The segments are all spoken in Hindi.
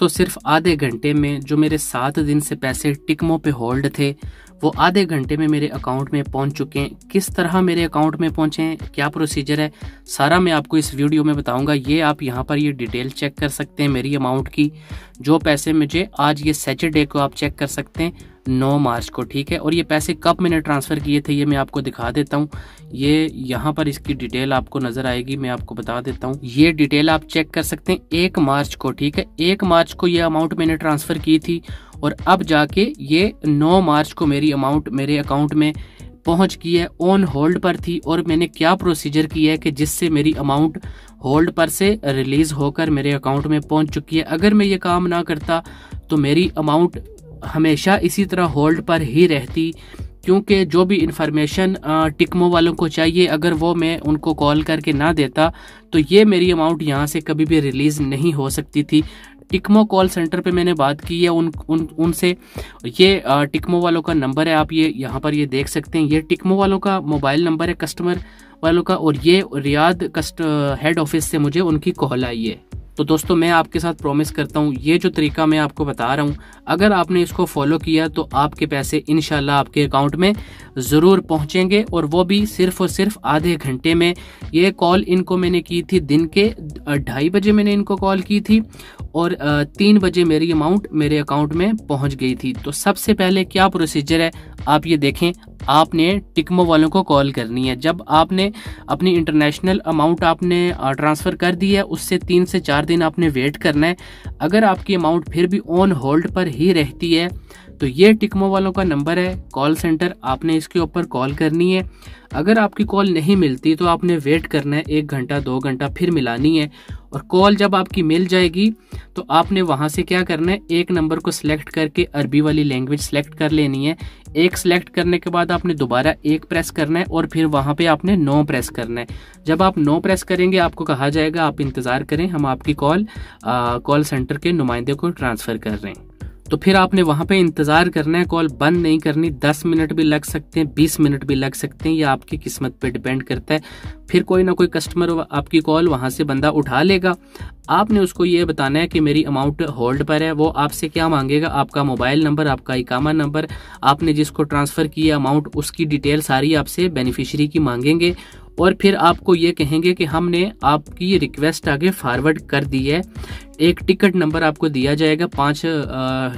तो सिर्फ आधे घंटे में जो मेरे सात दिन से पैसे टिकमो पे होल्ड थे वो आधे घंटे में मेरे अकाउंट में पहुंच चुके हैं किस तरह मेरे अकाउंट में पहुंचे हैं क्या प्रोसीजर है सारा मैं आपको इस वीडियो में बताऊंगा ये आप यहाँ पर ये डिटेल चेक कर सकते हैं मेरी अमाउंट की जो पैसे मुझे आज ये सैटरडे को आप चेक कर सकते हैं नौ मार्च को ठीक है और ये पैसे कब मैंने ट्रांसफ़र किए थे ये मैं आपको दिखा देता हूँ ये यहाँ पर इसकी डिटेल आपको नज़र आएगी मैं आपको बता देता हूँ ये डिटेल आप चेक कर सकते हैं एक मार्च को ठीक है एक मार्च को ये अमाउंट मैंने ट्रांसफ़र की थी और अब जाके ये नौ मार्च को मेरी अमाउंट मेरे अकाउंट में पहुंच गई है ऑन होल्ड पर थी और मैंने क्या प्रोसीजर की है कि जिससे मेरी अमाउंट होल्ड पर से रिलीज़ होकर मेरे अकाउंट में पहुंच चुकी है अगर मैं ये काम ना करता तो मेरी अमाउंट हमेशा इसी तरह होल्ड पर ही रहती क्योंकि जो भी इन्फॉर्मेशन टिकमो वालों को चाहिए अगर वो मैं उनको कॉल करके ना देता तो ये मेरी अमाउंट यहाँ से कभी भी रिलीज़ नहीं हो सकती थी टिकमो कॉल सेंटर पे मैंने बात की है उन उन उनसे ये टिकमो वालों का नंबर है आप ये यहाँ पर ये देख सकते हैं ये टिकमो वालों का मोबाइल नंबर है कस्टमर वालों का और ये रियाद कस्ट हेड ऑफिस से मुझे उनकी कॉल आई है तो दोस्तों मैं आपके साथ प्रॉमिस करता हूँ ये जो तरीका मैं आपको बता रहा हूँ अगर आपने इसको फॉलो किया तो आपके पैसे इनशाला आपके अकाउंट में ज़रूर पहुँचेंगे और वो भी सिर्फ और सिर्फ आधे घंटे में ये कॉल इनको मैंने की थी दिन के ढाई बजे मैंने इनको कॉल की थी और तीन बजे मेरी अमाउंट मेरे अकाउंट में पहुंच गई थी तो सबसे पहले क्या प्रोसीजर है आप ये देखें आपने टिकमो वालों को कॉल करनी है जब आपने अपनी इंटरनेशनल अमाउंट आपने ट्रांसफ़र कर दी है उससे तीन से चार दिन आपने वेट करना है अगर आपकी अमाउंट फिर भी ऑन होल्ड पर ही रहती है तो ये टिकमो वालों का नंबर है कॉल सेंटर आपने इसके ऊपर कॉल करनी है अगर आपकी कॉल नहीं मिलती तो आपने वेट करना है एक घंटा दो घंटा फिर मिलानी है और कॉल जब आपकी मिल जाएगी तो आपने वहाँ से क्या करना है एक नंबर को सिलेक्ट करके अरबी वाली लैंग्वेज सेलेक्ट कर लेनी है एक सेलेक्ट करने के बाद आपने दोबारा एक प्रेस करना है और फिर वहाँ पे आपने नो प्रेस करना है जब आप नो प्रेस करेंगे आपको कहा जाएगा आप इंतज़ार करें हम आपकी कॉल कॉल सेंटर के नुमाइंदे को ट्रांसफ़र कर रहे हैं तो फिर आपने वहाँ पे इंतज़ार करना है कॉल बंद नहीं करनी दस मिनट भी लग सकते हैं बीस मिनट भी लग सकते हैं ये आपकी किस्मत पे डिपेंड करता है फिर कोई ना कोई कस्टमर आपकी कॉल वहाँ से बंदा उठा लेगा आपने उसको ये बताना है कि मेरी अमाउंट होल्ड पर है वो आपसे क्या मांगेगा आपका मोबाइल नंबर आपका इकामा नंबर आपने जिसको ट्रांसफ़र किया अमाउंट उसकी डिटेल सारी आपसे बेनिफिशरी की मांगेंगे और फिर आपको ये कहेंगे कि हमने आपकी रिक्वेस्ट आगे फॉरवर्ड कर दी है एक टिकट नंबर आपको दिया जाएगा पाँच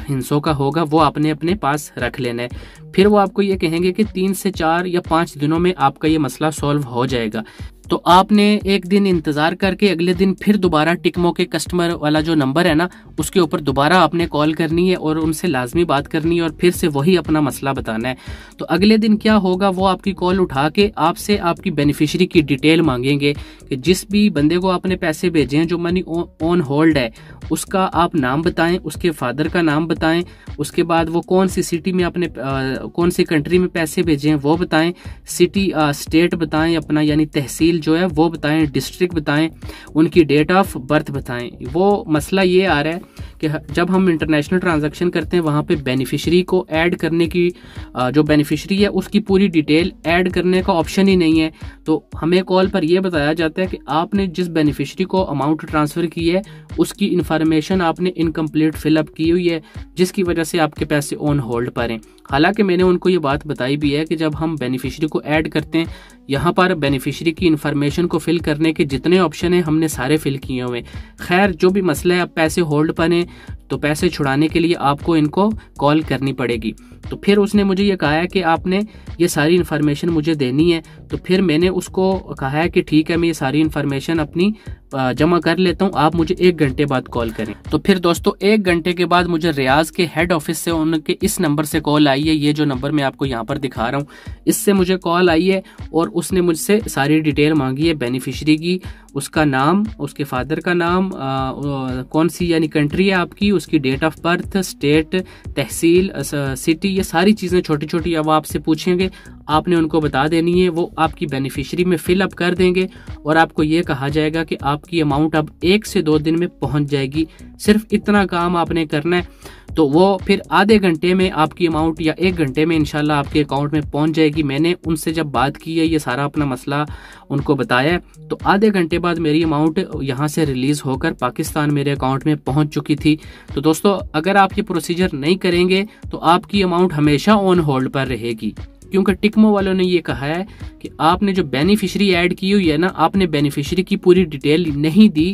हिंसों का होगा वो आपने अपने पास रख लेना है फिर वो आपको ये कहेंगे कि तीन से चार या पाँच दिनों में आपका ये मसला सॉल्व हो जाएगा तो आपने एक दिन इंतज़ार करके अगले दिन फिर दोबारा टिकमो के कस्टमर वाला जो नंबर है ना उसके ऊपर दोबारा आपने कॉल करनी है और उनसे लाजमी बात करनी है और फिर से वही अपना मसला बताना है तो अगले दिन क्या होगा वो आपकी कॉल उठा के आपसे आपकी बेनिफिशरी की डिटेल मांगेंगे कि जिस भी बंदे को आपने पैसे भेजे हैं जो मनी ऑन होल्ड है उसका आप नाम बताएं उसके फादर का नाम बताएं उसके बाद वो कौन सी सिटी में अपने कौन सी कंट्री में पैसे भेजे हैं वो बताएं सिटी स्टेट बताएं अपना यानी तहसील जो है वो बताएं डिस्ट्रिक्ट बताएं उनकी डेट ऑफ बर्थ बताएं वो मसला ये आ रहा है कि जब हम इंटरनेशनल ट्रांजैक्शन करते हैं वहाँ पे बेनिफिशरी को ऐड करने की जो बेनिफिशरी है उसकी पूरी डिटेल ऐड करने का ऑप्शन ही नहीं है तो हमें कॉल पर यह बताया जाता है कि आपने जिस बेनिफिशरी को अमाउंट ट्रांसफ़र की है उसकी इन्फॉर्मेशन आपने इनकम्प्लीट फिलअप की हुई है जिसकी वजह से आपके पैसे ऑन होल्ड पर हैं हालांकि मैंने उनको ये बात बताई भी है कि जब हम बेनिफिशरी को ऐड करते हैं यहाँ पर बेनिफिशरी की इन्फॉर्मेशन को फिल करने के जितने ऑप्शन हैं हमने सारे फिल किए हुए खैर जो भी मसला है अब पैसे होल्ड पर हैं तो पैसे छुड़ाने के लिए आपको इनको कॉल करनी पड़ेगी तो फिर उसने मुझे ये कहा है कि आपने ये सारी इन्फॉर्मेशन मुझे देनी है तो फिर मैंने उसको कहा है कि ठीक है मैं ये सारी इन्फॉर्मेशन अपनी जमा कर लेता हूँ आप मुझे एक घंटे बाद कॉल करें तो फिर दोस्तों एक घंटे के बाद मुझे रियाज के हेड ऑफिस से उनके इस नंबर से कॉल आई है ये जो नंबर मैं आपको यहाँ पर दिखा रहा हूँ इससे मुझे कॉल आई है और उसने मुझसे सारी डिटेल मांगी है बेनिफिशरी की उसका नाम उसके फादर का नाम आ, कौन सी यानी कंट्री है आपकी उसकी डेट ऑफ बर्थ स्टेट तहसील सिटी ये सारी चीज़ें छोटी छोटी अब आपसे पूछेंगे आपने उनको बता देनी है वो आपकी बेनिफिशरी में फिलअप कर देंगे और आपको ये कहा जाएगा कि आपकी अमाउंट अब एक से दो दिन में पहुंच जाएगी सिर्फ इतना काम आपने करना है तो वो फिर आधे घंटे में आपकी अमाउंट या एक घंटे में इनशाला आपके अकाउंट में पहुंच जाएगी मैंने उनसे जब बात की है ये सारा अपना मसला उनको बताया तो आधे घंटे बाद मेरी अमाउंट यहाँ से रिलीज़ होकर पाकिस्तान मेरे अकाउंट में पहुंच चुकी थी तो दोस्तों अगर आप ये प्रोसीजर नहीं करेंगे तो आपकी अमाउंट हमेशा ऑन होल्ड पर रहेगी क्योंकि टिकमो वालों ने ये कहा है कि आपने जो बेनिफिशरी ऐड की हुई है ना आपने बेनिफिशरी की पूरी डिटेल नहीं दी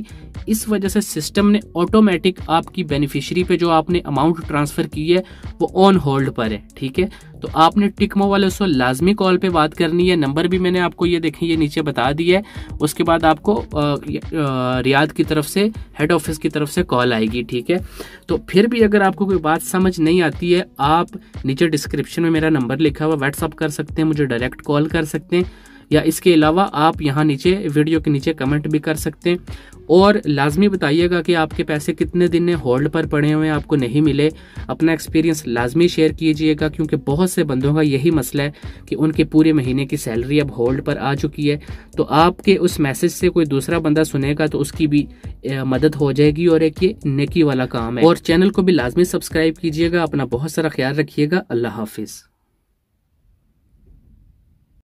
इस वजह से सिस्टम ने ऑटोमेटिक आपकी बेनिफिशरी पे जो आपने अमाउंट ट्रांसफ़र की है वो ऑन होल्ड पर है ठीक है तो आपने टिकमो वाले से लाजमी कॉल पे बात करनी है नंबर भी मैंने आपको ये देखें ये नीचे बता दिया है उसके बाद आपको रियाद की तरफ से हेड ऑफिस की तरफ से कॉल आएगी ठीक है तो फिर भी अगर आपको कोई बात समझ नहीं आती है आप नीचे डिस्क्रिप्शन में मेरा नंबर लिखा हुआ व्हाट्सअप कर सकते हैं मुझे डायरेक्ट कॉल कर सकते हैं या इसके अलावा आप यहाँ नीचे वीडियो के नीचे कमेंट भी कर सकते हैं और लाजमी बताइएगा कि आपके पैसे कितने दिन होल्ड पर पड़े हुए हैं आपको नहीं मिले अपना एक्सपीरियंस लाजमी शेयर कीजिएगा क्योंकि बहुत से बंदों का यही मसला है कि उनके पूरे महीने की सैलरी अब होल्ड पर आ चुकी है तो आपके उस मैसेज से कोई दूसरा बंदा सुनेगा तो उसकी भी मदद हो जाएगी और एक ये नेकी वाला काम है और चैनल को भी लाजमी सब्सक्राइब कीजिएगा अपना बहुत सारा ख्याल रखिएगा अल्लाह हाफिज़